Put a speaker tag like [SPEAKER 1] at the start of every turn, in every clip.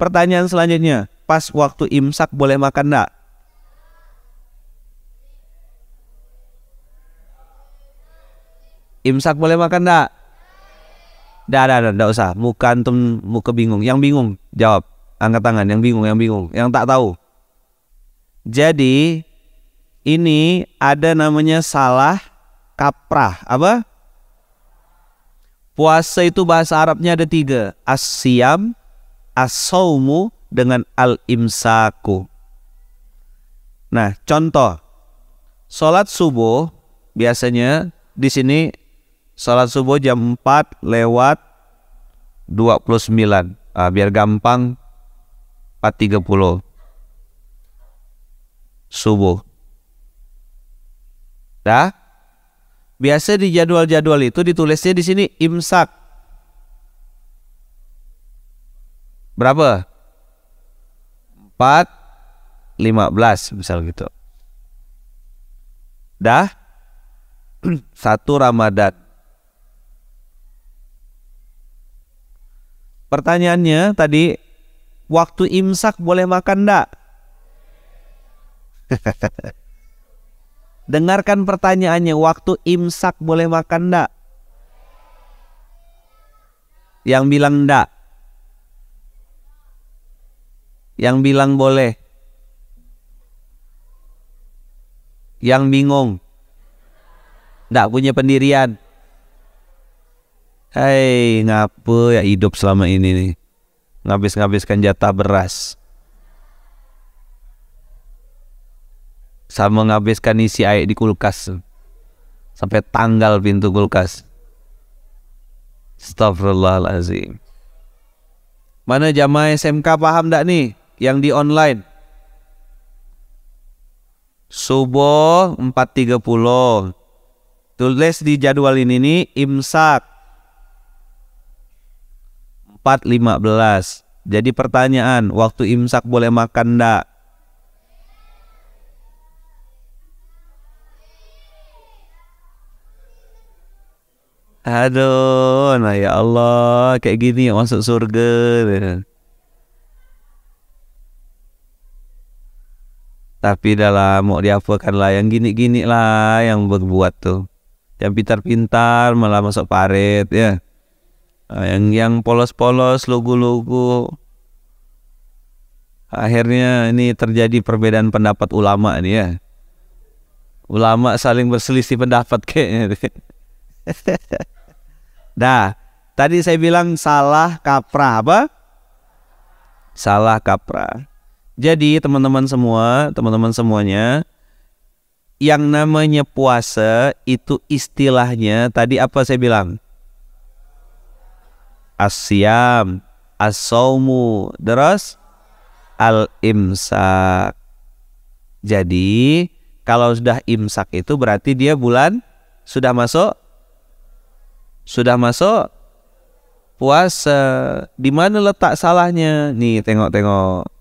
[SPEAKER 1] Pertanyaan selanjutnya, pas waktu imsak boleh makan enggak? Imsak boleh makan enggak? Enggak, enggak, enggak, enggak usah. Muka antum muka bingung. Yang bingung jawab. Angkat tangan yang bingung, yang bingung, yang tak tahu. Jadi ini ada namanya salah kaprah. Apa? Puasa itu bahasa Arabnya ada tiga. Asyam, asaumu dengan al-imsaku. Nah, contoh salat subuh biasanya di sini salat subuh jam 4 lewat 29. Nah, biar gampang 4.30 subuh. Dah? Biasa di jadwal-jadwal itu ditulisnya di sini imsak berapa? 4 15 misal gitu. Dah satu Ramadan. Pertanyaannya tadi waktu imsak boleh makan enggak? Dengarkan pertanyaannya, waktu imsak boleh makan enggak? Yang bilang enggak, yang bilang boleh, yang bingung, tidak punya pendirian. Hei, ngapa ya hidup selama ini nih? Ngabis-ngabiskan jatah beras. Sama ngabiskan isi air di kulkas. Sampai tanggal pintu kulkas. Astagfirullahalazim. Mana jamaah SMK paham tak nih? yang di online. Subuh 4.30. Tulis di jadwal ini nih imsak 4.15. Jadi pertanyaan, waktu imsak boleh makan enggak? Aduh, nah ya Allah, kayak gini ya masuk surga. Tapi dalam mau diapakan lah yang gini-gini lah yang berbuat tuh. Yang pintar-pintar malah masuk parit ya. Yang yang polos-polos lugu-lugu. Akhirnya ini terjadi perbedaan pendapat ulama nih ya. Ulama saling berselisih pendapat ke. Dah, tadi saya bilang salah kaprah apa? Salah kaprah. Jadi teman-teman semua, teman-teman semuanya, yang namanya puasa itu istilahnya tadi apa saya bilang? Asyam, asomu, terus al-imsak. Jadi kalau sudah imsak itu berarti dia bulan sudah masuk sudah masuk puasa. Di mana letak salahnya? Nih tengok-tengok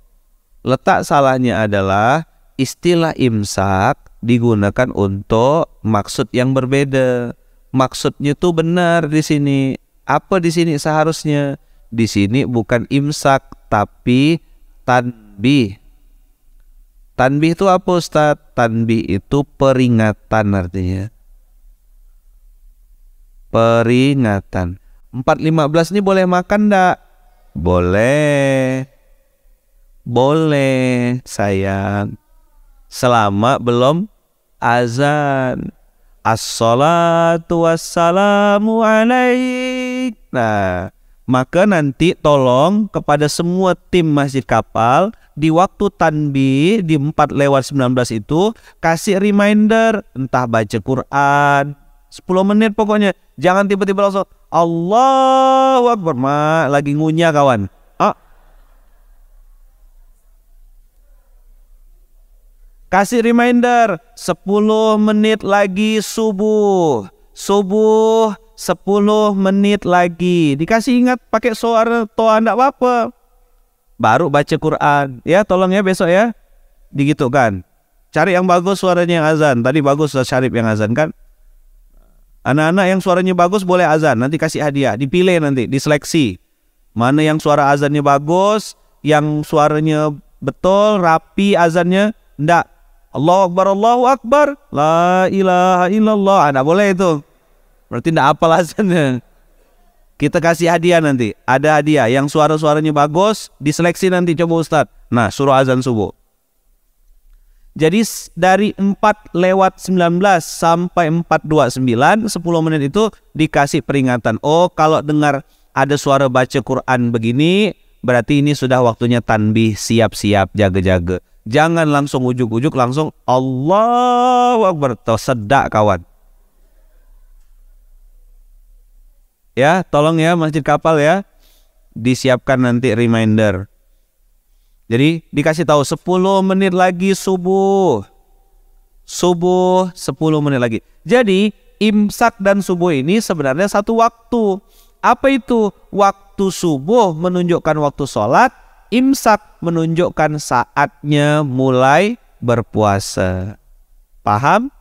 [SPEAKER 1] Letak salahnya adalah istilah imsak digunakan untuk maksud yang berbeda. Maksudnya tuh benar di sini. Apa di sini seharusnya? Di sini bukan imsak tapi tanbih. Tanbih itu apa Ustaz? Tanbih itu peringatan artinya. Peringatan. 4.15 ini boleh makan ndak? Boleh. Boleh, sayang. Selama belum azan. Assalatu wassalamu alaik. Nah, maka nanti tolong kepada semua tim Masjid Kapal di waktu tanbi di 4 lewat 19 itu kasih reminder entah baca Quran 10 menit pokoknya jangan tiba-tiba langsung Allah Akbar ma lagi ngunyah kawan Kasih reminder 10 menit lagi subuh. Subuh 10 menit lagi. Dikasih ingat pakai suara toa enggak apa-apa. Baru baca Quran. Ya tolong ya besok ya. Digitu kan. Cari yang bagus suaranya yang azan. Tadi bagus lah Syarif yang azan kan. Anak-anak yang suaranya bagus boleh azan. Nanti kasih hadiah. Dipilih nanti. Diseleksi. Mana yang suara azannya bagus. Yang suaranya betul. Rapi azannya. ndak? Allahu Akbar, Allahu Akbar, La ilaha illallah. Anda nah, boleh itu. Berarti tidak apa alasannya. Kita kasih hadiah nanti. Ada hadiah. Yang suara-suaranya bagus, diseleksi nanti coba Ustaz. Nah, suruh azan subuh. Jadi dari 4 lewat 19 sampai 429, 10 menit itu dikasih peringatan. Oh, kalau dengar ada suara baca Quran begini, berarti ini sudah waktunya tanbih, siap-siap, jaga-jaga. Jangan langsung ujuk-ujuk langsung Allahu Akbar. sedak kawan. Ya, tolong ya Masjid Kapal ya. Disiapkan nanti reminder. Jadi dikasih tahu 10 menit lagi subuh. Subuh 10 menit lagi. Jadi imsak dan subuh ini sebenarnya satu waktu. Apa itu? Waktu subuh menunjukkan waktu sholat, imsak menunjukkan saatnya mulai berpuasa. Paham?